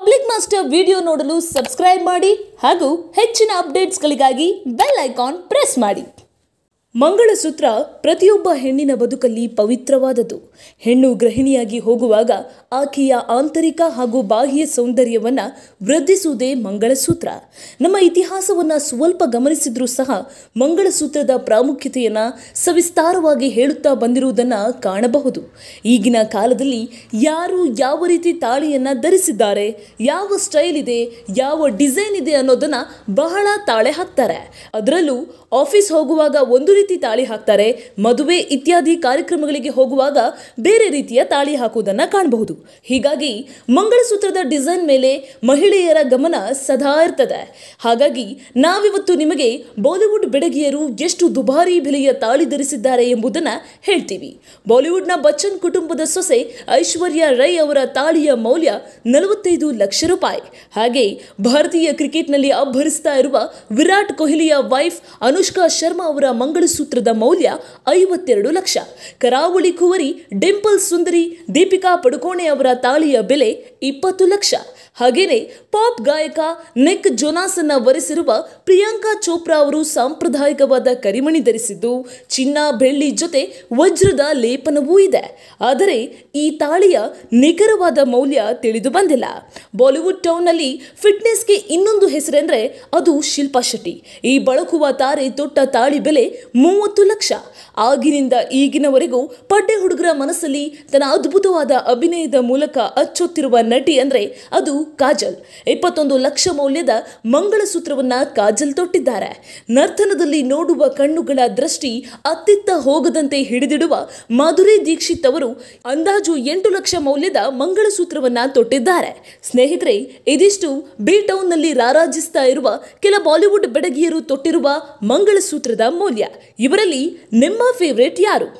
public master video ನೋಡಲು subscribe ಮಾಡಿ ಹಾಗೂ ಹೆಚ್ಚಿನ ಅಪ್ಡೇಟ್ಸ್ಗಳಿಗಾಗಿ ಬೆಲ್ ಐಕಾನ್ ಪ್ರೆಸ್ ಮಾಡಿ ಮಂಗಳಸೂತ್ರ ಪ್ರತಿಯೊಬ್ಬ ಹೆಣ್ಣಿನ ಬದುಕಲ್ಲಿ ಪವಿತ್ರವಾದದ್ದು ಹೆಣ್ಣು ಗೃಹಿಣಿಯಾಗಿ ಹೋಗುವಾಗ ಆಕೆಯ ಆಂತರಿಕ ಹಾಗೂ ಬಾಹ್ಯ ಸೌಂದರ್ಯವನ್ನು ವೃದ್ಧಿಸುವುದೇ ಮಂಗಳಸೂತ್ರ ನಮ್ಮ ಇತಿಹಾಸವನ್ನು ಸ್ವಲ್ಪ ಗಮನಿಸಿದ್ರೂ ಸಹ ಮಂಗಳಸೂತ್ರದ ಪ್ರಾಮುಖ್ಯತೆಯನ್ನು ಸವಿಸ್ತಾರವಾಗಿ ಹೇಳುತ್ತಾ ಬಂದಿರುವುದನ್ನು ಕಾಣಬಹುದು ಈಗಿನ ಕಾಲದಲ್ಲಿ ಯಾರು ಯಾವ ರೀತಿ ತಾಳಿಯನ್ನು ಧರಿಸಿದ್ದಾರೆ ಯಾವ ಸ್ಟೈಲ್ ಇದೆ ಯಾವ ಡಿಸೈನ್ ಇದೆ ಅನ್ನೋದನ್ನು ಬಹಳ ತಾಳೆ ಹಾಕ್ತಾರೆ ಅದರಲ್ಲೂ ಆಫೀಸ್ ಹೋಗುವಾಗ ಒಂದು ರೀತಿ ತಾಳಿ ಹಾಕ್ತಾರೆ ಮದುವೆ ಇತ್ಯಾದಿ ಕಾರ್ಯಕ್ರಮಗಳಿಗೆ ಹೋಗುವಾಗ ಬೇರೆ ರೀತಿಯ ತಾಳಿ ಹಾಕುವುದನ್ನು ಕಾಣಬಹುದು ಹೀಗಾಗಿ ಮಂಗಳಸೂತ್ರದ ಡಿಸೈನ್ ಮೇಲೆ ಮಹಿಳೆಯರ ಗಮನ ಸದಾ ಇರ್ತದೆ ಹಾಗಾಗಿ ನಾವಿವತ್ತು ನಿಮಗೆ ಬಾಲಿವುಡ್ ಬೆಡಗಿಯರು ಎಷ್ಟು ದುಬಾರಿ ಬೆಲೆಯ ತಾಳಿ ಧರಿಸಿದ್ದಾರೆ ಎಂಬುದನ್ನು ಹೇಳ್ತೀವಿ ಬಾಲಿವುಡ್ನ ಬಚ್ಚನ್ ಕುಟುಂಬದ ಸೊಸೆ ಐಶ್ವರ್ಯ ರೈ ಅವರ ತಾಳಿಯ ಮೌಲ್ಯ ನಲವತ್ತೈದು ಲಕ್ಷ ರೂಪಾಯಿ ಹಾಗೆ ಭಾರತೀಯ ಕ್ರಿಕೆಟ್ನಲ್ಲಿ ಅಬ್ಬರಿಸ್ತಾ ಇರುವ ವಿರಾಟ್ ಕೊಹ್ಲಿಯ ವೈಫ್ ಅನುಷ್ಕಾ ಶರ್ಮಾ ಅವರ ಮಂಗಳ ಸೂತ್ರದ ಮೌಲ್ಯ ಐವತ್ತೆರಡು ಲಕ್ಷ ಕರಾವಳಿ ಕುವರಿ ಡಿಂಪಲ್ ಸುಂದರಿ ದೀಪಿಕಾ ಪಡುಕೋಣೆ ಅವರ ತಾಳಿಯ ಬೆಲೆ ಇಪ್ಪತ್ತು ಲಕ್ಷ ಹಾಗೆಯೇ ಪಾಪ್ ಗಾಯಕ ನೆಕ್ ಜೋನಾಸನ್ನ ವರೆಸಿರುವ ಪ್ರಿಯಾಂಕಾ ಚೋಪ್ರಾ ಅವರು ಸಾಂಪ್ರದಾಯಿಕವಾದ ಕರಿಮಣಿ ಧರಿಸಿದ್ದು ಚಿನ್ನ ಬೆಳ್ಳಿ ಜೊತೆ ವಜ್ರದ ಲೇಪನವೂ ಇದೆ ಆದರೆ ಈ ತಾಳಿಯ ನಿಖರವಾದ ಮೌಲ್ಯ ತಿಳಿದು ಬಂದಿಲ್ಲ ಬಾಲಿವುಡ್ ಟೌನ್ನಲ್ಲಿ ಫಿಟ್ನೆಸ್ಗೆ ಇನ್ನೊಂದು ಹೆಸರೆಂದರೆ ಅದು ಶಿಲ್ಪಾ ಶೆಟ್ಟಿ ಈ ಬಳಕುವ ತಾರೆ ತೊಟ್ಟ ತಾಳಿ ಬೆಲೆ ಮೂವತ್ತು ಲಕ್ಷ ಆಗಿನಿಂದ ಈಗಿನವರೆಗೂ ಪಡ್ಡೆ ಹುಡುಗರ ಮನಸ್ಸಲ್ಲಿ ತನ್ನ ಅದ್ಭುತವಾದ ಅಭಿನಯದ ಮೂಲಕ ಅಚ್ಚೊತ್ತಿರುವ ನಟಿ ಅಂದರೆ ಅದು ಕಾಜಲ್ ಇಪ್ಪತ್ತೊಂದು ಲಕ್ಷ ಮೌಲ್ಯದ ಮಂಗಳಸೂತ್ರವನ್ನು ಕಾಜಲ್ ತೊಟ್ಟಿದ್ದಾರೆ ನರ್ತನದಲ್ಲಿ ನೋಡುವ ಕಣ್ಣುಗಳ ದೃಷ್ಟಿ ಅತ್ತಿತ್ತ ಹೋಗದಂತೆ ಹಿಡಿದಿಡುವ ಮಾಧುರಿ ದೀಕ್ಷಿತ್ ಅವರು ಅಂದಾಜು ಎಂಟು ಲಕ್ಷ ಮೌಲ್ಯದ ಮಂಗಳಸೂತ್ರವನ್ನು ತೊಟ್ಟಿದ್ದಾರೆ ಸ್ನೇಹಿತರೆ ಇದಿಷ್ಟು ಬಿ ಟೌನ್ನಲ್ಲಿ ರಾರಾಜಿಸ್ತಾ ಇರುವ ಕೆಲ ಬಾಲಿವುಡ್ ಬೆಡಗಿಯರು ತೊಟ್ಟಿರುವ ಮಂಗಳಸೂತ್ರದ ಮೌಲ್ಯ ಇವರಲ್ಲಿ ನಿಮ್ಮ ಫೇವ್ರೇಟ್ ಯಾರು